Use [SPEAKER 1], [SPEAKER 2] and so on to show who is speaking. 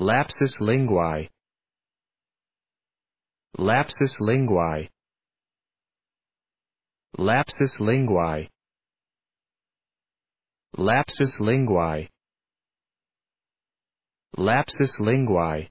[SPEAKER 1] Lapsus linguae. Lapsus linguae. Lapsus linguae. Lapsus linguae. Lapsus linguae.